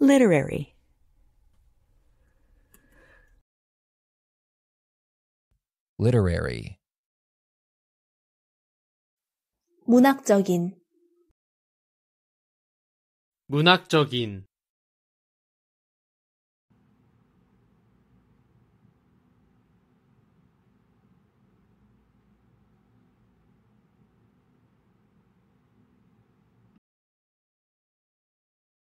Literary Literary 문학적인 문학적인